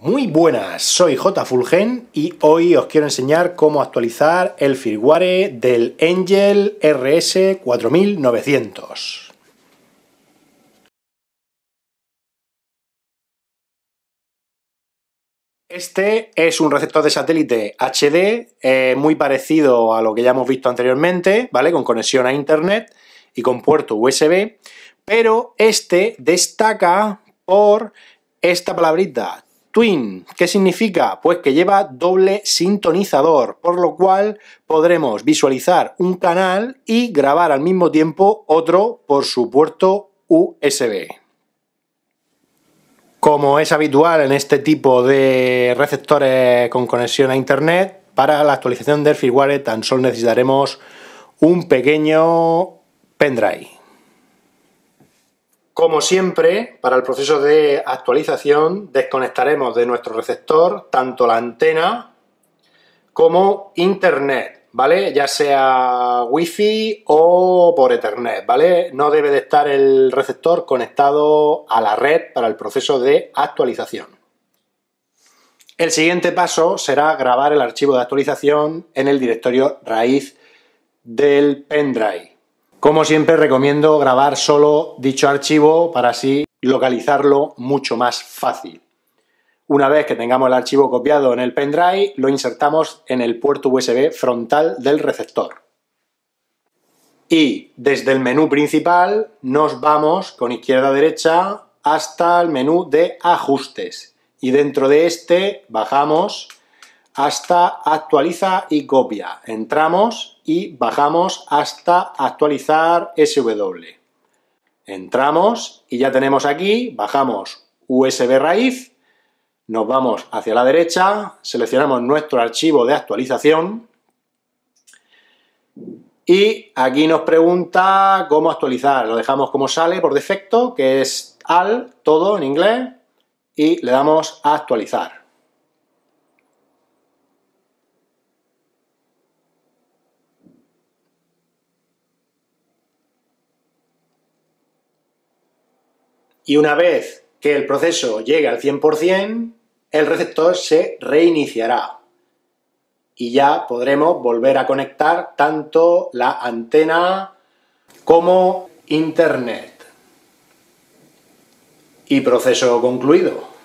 Muy buenas, soy J. Fulgen y hoy os quiero enseñar cómo actualizar el firmware del Angel RS 4900. Este es un receptor de satélite HD eh, muy parecido a lo que ya hemos visto anteriormente, ¿vale? Con conexión a internet y con puerto USB, pero este destaca por esta palabrita Twin. ¿Qué significa? Pues que lleva doble sintonizador, por lo cual podremos visualizar un canal y grabar al mismo tiempo otro por su puerto USB. Como es habitual en este tipo de receptores con conexión a Internet, para la actualización del firmware tan solo necesitaremos un pequeño pendrive. Como siempre, para el proceso de actualización desconectaremos de nuestro receptor tanto la antena como internet, ¿vale? Ya sea wifi o por Ethernet, ¿vale? No debe de estar el receptor conectado a la red para el proceso de actualización. El siguiente paso será grabar el archivo de actualización en el directorio raíz del pendrive. Como siempre recomiendo grabar solo dicho archivo para así localizarlo mucho más fácil. Una vez que tengamos el archivo copiado en el pendrive, lo insertamos en el puerto USB frontal del receptor. Y desde el menú principal nos vamos con izquierda a derecha hasta el menú de ajustes. Y dentro de este bajamos hasta actualiza y copia. Entramos y bajamos hasta actualizar SW. Entramos y ya tenemos aquí, bajamos USB raíz, nos vamos hacia la derecha, seleccionamos nuestro archivo de actualización y aquí nos pregunta cómo actualizar. Lo dejamos como sale por defecto, que es al, todo en inglés, y le damos a actualizar. Y una vez que el proceso llegue al 100%, el receptor se reiniciará y ya podremos volver a conectar tanto la antena como Internet. Y proceso concluido.